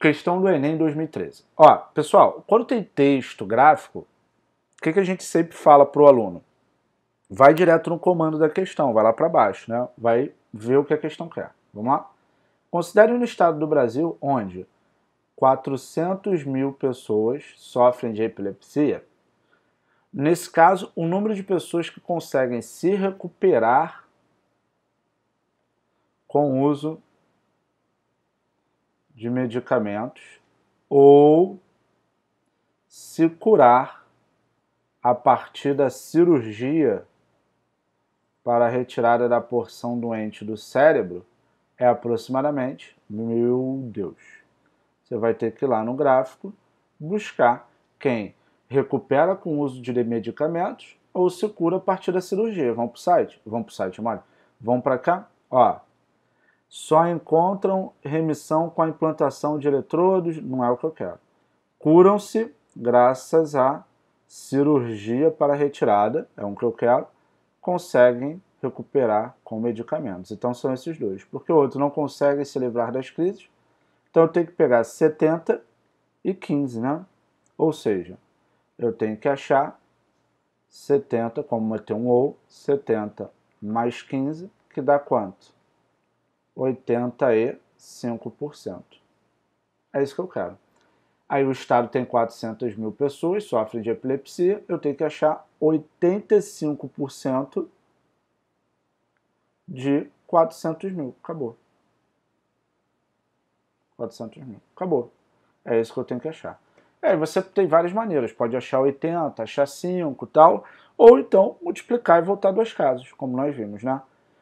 questão do Enem 2013. Ó, pessoal, quando tem texto gráfico, o que, que a gente sempre fala para o aluno? Vai direto no comando da questão, vai lá para baixo, né? vai ver o que a questão quer. Vamos lá? Considere um estado do Brasil onde 400 mil pessoas sofrem de epilepsia. Nesse caso, o número de pessoas que conseguem se recuperar com o uso de medicamentos ou se curar a partir da cirurgia para a retirada da porção doente do cérebro é aproximadamente, meu Deus, você vai ter que ir lá no gráfico buscar quem recupera com o uso de medicamentos ou se cura a partir da cirurgia. Vão para o site? Vão para o site, mole. Vão para cá? Ó, só encontram remissão com a implantação de eletrodos, não é o que eu quero. Curam-se graças à cirurgia para retirada, é um que eu quero, conseguem recuperar com medicamentos. Então são esses dois. Porque o outro não consegue se livrar das crises, então eu tenho que pegar 70 e 15, né? Ou seja, eu tenho que achar 70, como tem um ou, 70 mais 15, que dá quanto? 85%. É isso que eu quero. Aí o estado tem 400 mil pessoas, sofrem de epilepsia, eu tenho que achar 85% de 400 mil. Acabou. 400 mil. Acabou. É isso que eu tenho que achar. Aí é, você tem várias maneiras. Pode achar 80, achar 5 tal. Ou então multiplicar e voltar dois casos, como nós vimos, né?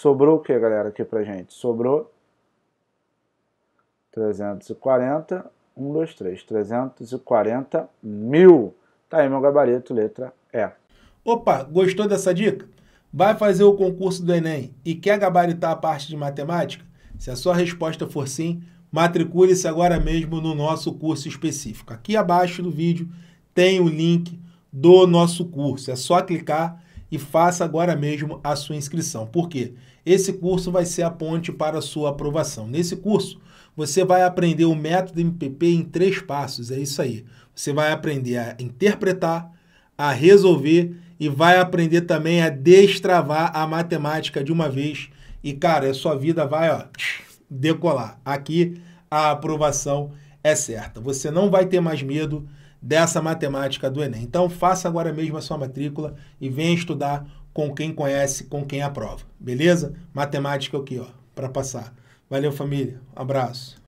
Sobrou o que, galera, aqui pra gente? Sobrou 340, 1, 2, 3, 340 mil. Tá aí meu gabarito, letra E. Opa, gostou dessa dica? Vai fazer o concurso do Enem e quer gabaritar a parte de matemática? Se a sua resposta for sim, matricule-se agora mesmo no nosso curso específico. Aqui abaixo do vídeo tem o link do nosso curso. É só clicar e faça agora mesmo a sua inscrição. Por quê? Esse curso vai ser a ponte para a sua aprovação. Nesse curso, você vai aprender o método MPP em três passos, é isso aí. Você vai aprender a interpretar, a resolver e vai aprender também a destravar a matemática de uma vez. E cara, a sua vida vai, ó, decolar. Aqui a aprovação é certa. Você não vai ter mais medo dessa matemática do Enem. Então, faça agora mesmo a sua matrícula e venha estudar com quem conhece, com quem aprova. Beleza? Matemática aqui, é ó, para passar. Valeu, família. Um abraço.